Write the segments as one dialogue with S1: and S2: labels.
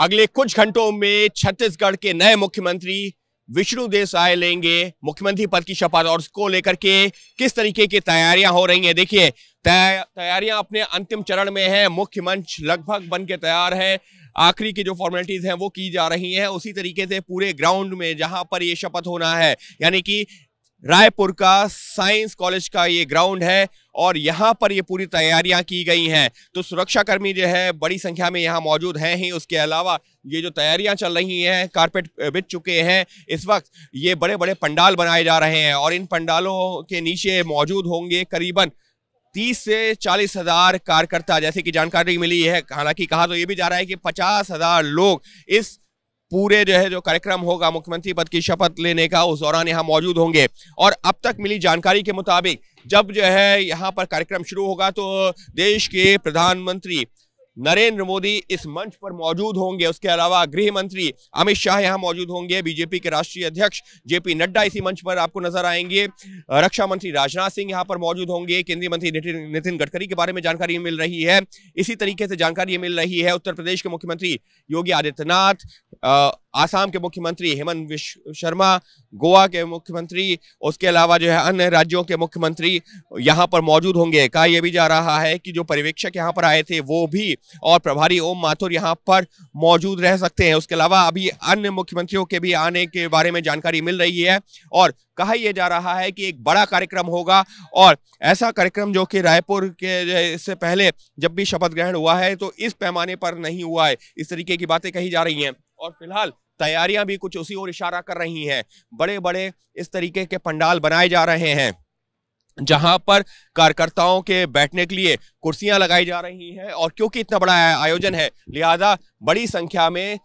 S1: अगले कुछ घंटों में छत्तीसगढ़ के नए मुख्यमंत्री विष्णु देसाई लेंगे मुख्यमंत्री पद की शपथ और उसको लेकर के किस तरीके की तैयारियां हो रही हैं देखिए तैयारियां अपने अंतिम चरण में है मुख्य मंच लगभग बन के तैयार है आखिरी की जो फॉर्मेलिटीज हैं वो की जा रही हैं उसी तरीके से पूरे ग्राउंड में जहां पर ये शपथ होना है यानी कि रायपुर का साइंस कॉलेज का ये ग्राउंड है और यहाँ पर ये पूरी तैयारियाँ की गई हैं तो सुरक्षाकर्मी जो है बड़ी संख्या में यहाँ मौजूद हैं ही उसके अलावा ये जो तैयारियाँ चल रही हैं कारपेट बिछ चुके हैं इस वक्त ये बड़े बड़े पंडाल बनाए जा रहे हैं और इन पंडालों के नीचे मौजूद होंगे करीबन तीस से चालीस हजार कार्यकर्ता जैसे कि जानकारी मिली है हालांकि कहा तो ये भी जा रहा है कि पचास हजार लोग इस पूरे जो है जो कार्यक्रम होगा मुख्यमंत्री पद की शपथ लेने का उस दौरान यहाँ मौजूद होंगे और अब तक मिली जानकारी के मुताबिक जब जो है यहाँ पर कार्यक्रम शुरू होगा तो देश के प्रधानमंत्री नरेंद्र मोदी इस मंच पर मौजूद होंगे उसके अलावा गृह मंत्री अमित शाह यहाँ मौजूद होंगे बीजेपी के राष्ट्रीय अध्यक्ष जेपी नड्डा इसी मंच पर आपको नजर आएंगे रक्षा मंत्री राजनाथ सिंह यहाँ पर मौजूद होंगे केंद्रीय मंत्री नितिन गडकरी के बारे में जानकारी मिल रही है इसी तरीके से जानकारी मिल रही है उत्तर प्रदेश के मुख्यमंत्री योगी आदित्यनाथ आसाम के मुख्यमंत्री हेमंत विश्व शर्मा गोवा के मुख्यमंत्री उसके अलावा जो है अन्य राज्यों के मुख्यमंत्री यहाँ पर मौजूद होंगे कहा यह भी जा रहा है कि जो पर्यवेक्षक यहाँ पर आए थे वो भी और प्रभारी ओम माथुर यहाँ पर मौजूद रह सकते हैं उसके अलावा अभी अन्य मुख्यमंत्रियों के भी आने के बारे में जानकारी मिल रही है और कहा यह जा रहा है कि एक बड़ा कार्यक्रम होगा और ऐसा कार्यक्रम जो कि रायपुर के से पहले जब भी शपथ ग्रहण हुआ है तो इस पैमाने पर नहीं हुआ है इस तरीके की बातें कही जा रही हैं और फिलहाल तैयारियां भी कुछ उसी ओर इशारा कर रही हैं बड़े बड़े इस तरीके के पंडाल बनाए जा रहे हैं जहां पर कार्यकर्ताओं के बैठने के लिए कुर्सियां लगाई जा रही हैं और क्योंकि इतना बड़ा आयोजन है लिहाजा बड़ी संख्या में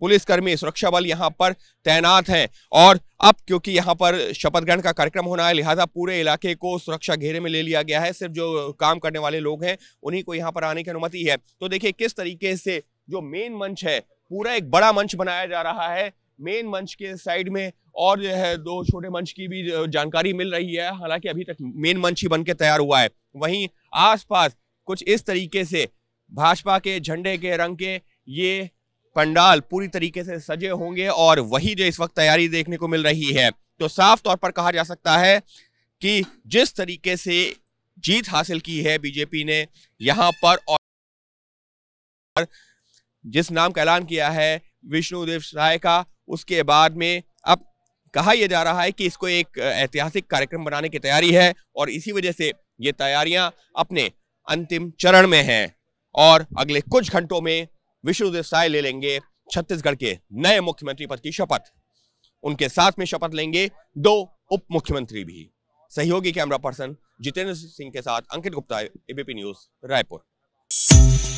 S1: पुलिसकर्मी सुरक्षा बल यहाँ पर तैनात हैं और अब क्योंकि यहाँ पर शपथ ग्रहण का कार्यक्रम होना है लिहाजा पूरे इलाके को सुरक्षा घेरे में ले लिया गया है सिर्फ जो काम करने वाले लोग हैं उन्हीं को यहाँ पर आने की अनुमति है तो देखिए किस तरीके से जो मेन मंच है पूरा एक बड़ा मंच बनाया जा रहा है मेन मंच के साइड में और जो है दो छोटे मंच की भी जानकारी मिल रही है हालांकि अभी तक मेन मंच ही बन के तैयार हुआ है वहीं आसपास कुछ इस तरीके से भाजपा के झंडे के रंग के ये पंडाल पूरी तरीके से सजे होंगे और वही जो इस वक्त तैयारी देखने को मिल रही है तो साफ तौर पर कहा जा सकता है कि जिस तरीके से जीत हासिल की है बीजेपी ने यहाँ पर और जिस नाम का ऐलान किया है विष्णुदेव राय का उसके बाद में अब कहा यह जा रहा है कि इसको एक ऐतिहासिक कार्यक्रम बनाने की तैयारी है और इसी वजह से ये तैयारियां अपने अंतिम चरण में हैं और अगले कुछ घंटों में विष्णुदेव साय ले लेंगे छत्तीसगढ़ के नए मुख्यमंत्री पद की शपथ उनके साथ में शपथ लेंगे दो उप मुख्यमंत्री भी सहयोगी कैमरा पर्सन जितेंद्र सिंह के साथ अंकित गुप्ता एबीपी न्यूज रायपुर